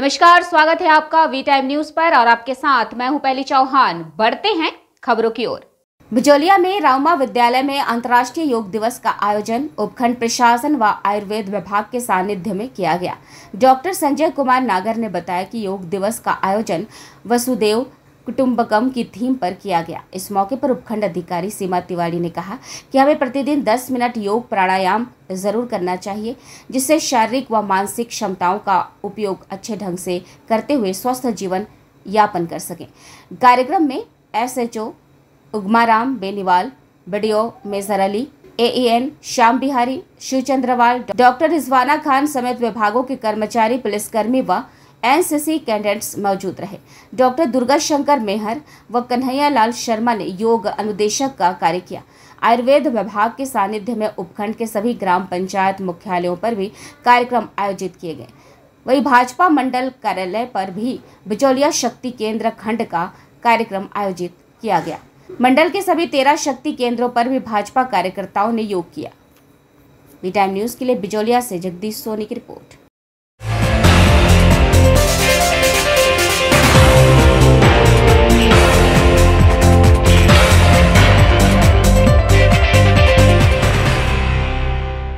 नमस्कार स्वागत है आपका वी टाइम न्यूज पर और आपके साथ मैं हूं पहली चौहान बढ़ते हैं खबरों की ओर बिजोलिया में रामा विद्यालय में अंतर्राष्ट्रीय योग दिवस का आयोजन उपखंड प्रशासन व आयुर्वेद विभाग के सानिध्य में किया गया डॉक्टर संजय कुमार नागर ने बताया कि योग दिवस का आयोजन वसुदेव कुटुम्बकम की थीम पर किया गया इस मौके पर उपखंड अधिकारी सीमा तिवारी ने कहा कि हमें प्रतिदिन 10 मिनट योग प्राणायाम ज़रूर करना चाहिए जिससे शारीरिक व मानसिक क्षमताओं का उपयोग अच्छे ढंग से करते हुए स्वस्थ जीवन यापन कर सकें कार्यक्रम में S H O Ugmaram Beniwal BDO major Ali N Shyam Bihari Shivchandrawal doctor Rizwana Khan समेत विभागों के कर्मचारी पुलिसकर्मी व एनसीसी कैंडिडेट्स मौजूद रहे डॉक्टर दुर्गा शंकर मेहर व कन्हैया लाल शर्मा ने योग अनुदेशक का कार्य किया आयुर्वेद विभाग के सानिध्य में उपखंड के सभी ग्राम पंचायत मुख्यालयों पर भी कार्यक्रम आयोजित किए गए वही भाजपा मंडल कार्यालय पर भी बिचौलिया शक्ति केंद्र खंड का कार्यक्रम आयोजित किया गया मंडल के सभी तेरह शक्ति केंद्रों पर भी भाजपा कार्यकर्ताओं ने योग किया बी टाइम न्यूज के लिए बिजोलिया से जगदीश सोनी की रिपोर्ट